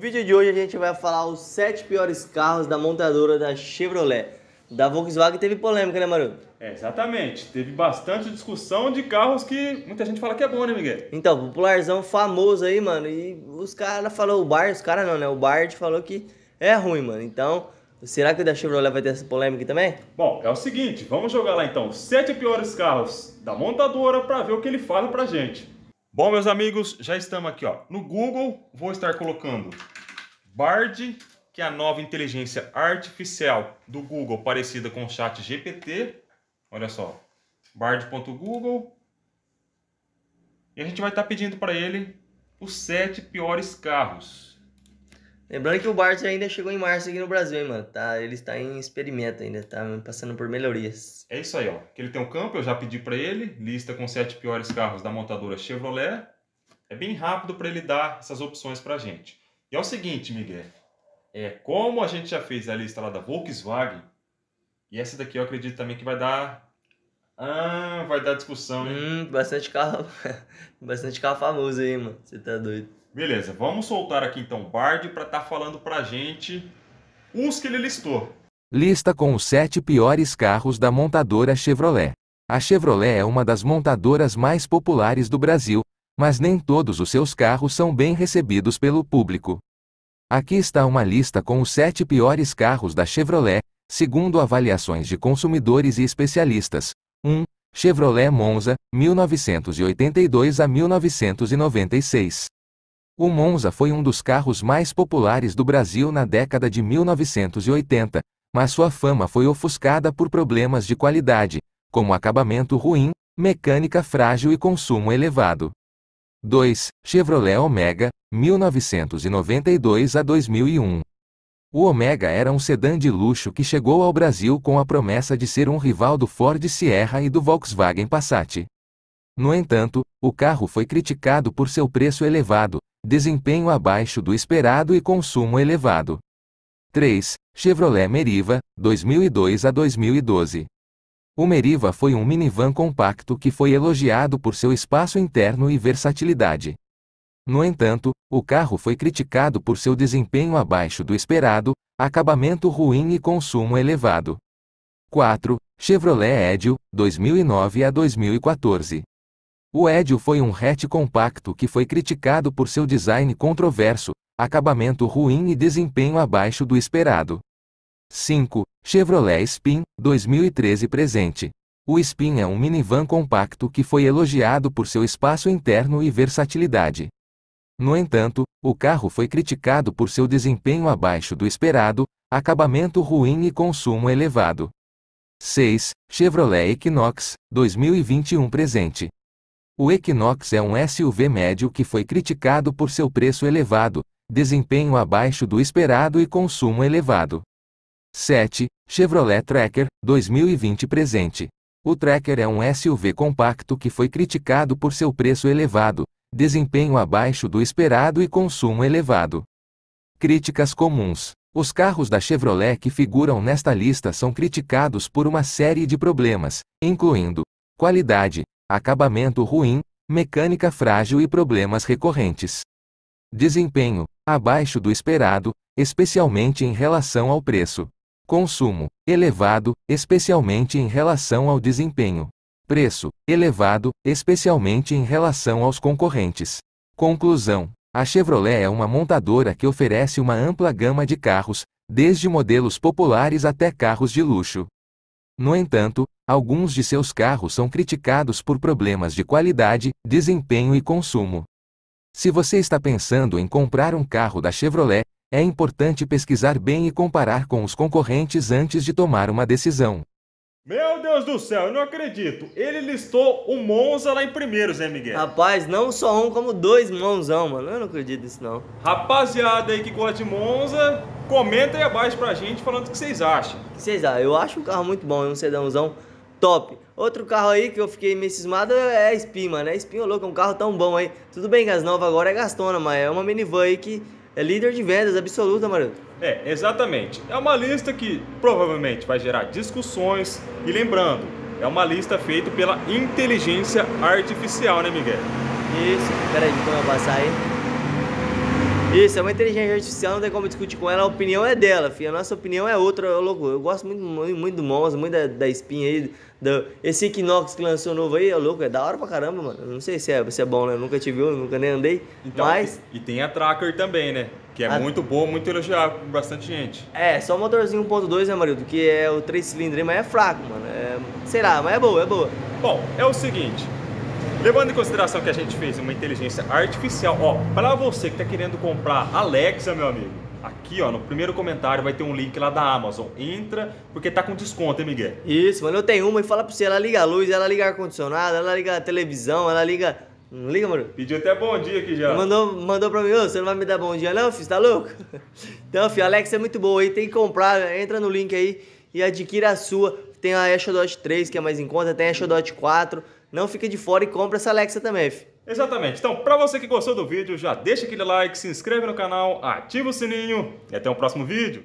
No vídeo de hoje a gente vai falar os 7 piores carros da montadora da Chevrolet. Da Volkswagen teve polêmica, né, Maru? É, exatamente. Teve bastante discussão de carros que muita gente fala que é bom, né, Miguel? Então, popularzão famoso aí, mano. E os caras falou o Bard, os caras não, né? O Bard falou que é ruim, mano. Então, será que o da Chevrolet vai ter essa polêmica também? Bom, é o seguinte, vamos jogar lá então os 7 piores carros da montadora para ver o que ele fala pra gente. Bom, meus amigos, já estamos aqui, ó. No Google, vou estar colocando Bard, que é a nova inteligência artificial do Google, parecida com o Chat GPT. Olha só, bard.google. E a gente vai estar pedindo para ele os sete piores carros. Lembrando que o Bart ainda chegou em março aqui no Brasil, hein, mano? Tá, ele está em experimento ainda, tá passando por melhorias. É isso aí, ó. Que ele tem um campo, eu já pedi para ele, lista com sete piores carros da montadora Chevrolet. É bem rápido para ele dar essas opções pra gente. E é o seguinte, Miguel. É, como a gente já fez a lista lá da Volkswagen, e essa daqui eu acredito também que vai dar. Ah, vai dar discussão, hein? Hum, bastante carro. bastante carro famoso aí, mano. Você tá doido. Beleza, vamos soltar aqui então o Bard para estar tá falando para gente os que ele listou. Lista com os sete piores carros da montadora Chevrolet. A Chevrolet é uma das montadoras mais populares do Brasil, mas nem todos os seus carros são bem recebidos pelo público. Aqui está uma lista com os sete piores carros da Chevrolet, segundo avaliações de consumidores e especialistas. 1. Chevrolet Monza, 1982 a 1996. O Monza foi um dos carros mais populares do Brasil na década de 1980, mas sua fama foi ofuscada por problemas de qualidade, como acabamento ruim, mecânica frágil e consumo elevado. 2. Chevrolet Omega, 1992 a 2001. O Omega era um sedã de luxo que chegou ao Brasil com a promessa de ser um rival do Ford Sierra e do Volkswagen Passat. No entanto, o carro foi criticado por seu preço elevado, desempenho abaixo do esperado e consumo elevado. 3. Chevrolet Meriva, 2002 a 2012. O Meriva foi um minivan compacto que foi elogiado por seu espaço interno e versatilidade. No entanto, o carro foi criticado por seu desempenho abaixo do esperado, acabamento ruim e consumo elevado. 4. Chevrolet Edil, 2009 a 2014. O Edio foi um hatch compacto que foi criticado por seu design controverso, acabamento ruim e desempenho abaixo do esperado. 5. Chevrolet Spin, 2013 presente. O Spin é um minivan compacto que foi elogiado por seu espaço interno e versatilidade. No entanto, o carro foi criticado por seu desempenho abaixo do esperado, acabamento ruim e consumo elevado. 6. Chevrolet Equinox, 2021 presente. O Equinox é um SUV médio que foi criticado por seu preço elevado, desempenho abaixo do esperado e consumo elevado. 7. Chevrolet Tracker 2020 presente. O Tracker é um SUV compacto que foi criticado por seu preço elevado, desempenho abaixo do esperado e consumo elevado. Críticas comuns. Os carros da Chevrolet que figuram nesta lista são criticados por uma série de problemas, incluindo qualidade, acabamento ruim, mecânica frágil e problemas recorrentes. Desempenho abaixo do esperado, especialmente em relação ao preço. Consumo elevado, especialmente em relação ao desempenho. Preço elevado, especialmente em relação aos concorrentes. Conclusão: a Chevrolet é uma montadora que oferece uma ampla gama de carros, desde modelos populares até carros de luxo. No entanto, alguns de seus carros são criticados por problemas de qualidade, desempenho e consumo. Se você está pensando em comprar um carro da Chevrolet, é importante pesquisar bem e comparar com os concorrentes antes de tomar uma decisão. Meu Deus do céu, eu não acredito. Ele listou o Monza lá em primeiro, Zé Miguel. Rapaz, não só um, como dois Monzão, mano. Eu não acredito nisso, não. Rapaziada aí que gosta de Monza, comenta aí abaixo pra gente falando o que vocês acham. O que vocês acham? Eu acho um carro muito bom, é um sedãozão top. Outro carro aí que eu fiquei meio cismado é a Spin, mano. A Spin, louco, é um carro tão bom aí. Tudo bem que as novas agora é gastona, mas é uma minivan aí que é líder de vendas absoluta, Maroto. É, exatamente. É uma lista que provavelmente vai gerar discussões. E lembrando, é uma lista feita pela inteligência artificial, né, Miguel? Isso. Peraí, deixa eu passar aí. Isso, é uma inteligência artificial, não tem como discutir com ela, a opinião é dela, filho. A nossa opinião é outra, eu, é louco. Eu gosto muito, muito, muito do Mons, muito da, da espinha aí. Do, esse Equinox que lançou novo aí, é louco, é da hora pra caramba, mano. Não sei se é, se é bom, né? Eu nunca te viu nunca nem andei. Então, mas... e, tem a Tracker também, né? Que é a... muito boa, muito elogiada por bastante gente. É, só o motorzinho 1.2, né, Marido Que é o 3 cilindros, mas é fraco, mano. É, sei lá, mas é boa, é boa. Bom, é o seguinte, Levando em consideração que a gente fez uma inteligência artificial, ó, para você que está querendo comprar Alexa, meu amigo, aqui ó, no primeiro comentário vai ter um link lá da Amazon. Entra, porque tá com desconto, hein, Miguel? Isso, mano, eu tenho uma e fala pra você, ela liga a luz, ela liga ar-condicionado, ela liga a televisão, ela liga... Não liga, mano? Pediu até bom dia aqui já. Mandou, mandou pra mim, ô, você não vai me dar bom dia não, filho, tá louco? Então, filho, Alexa é muito boa aí, tem que comprar, entra no link aí e adquira a sua. Tem a Echo Dot 3, que é mais em conta, tem a Echo Dot 4 não fica de fora e compra essa Alexa também. Exatamente. Então, para você que gostou do vídeo, já deixa aquele like, se inscreve no canal, ativa o sininho e até o próximo vídeo.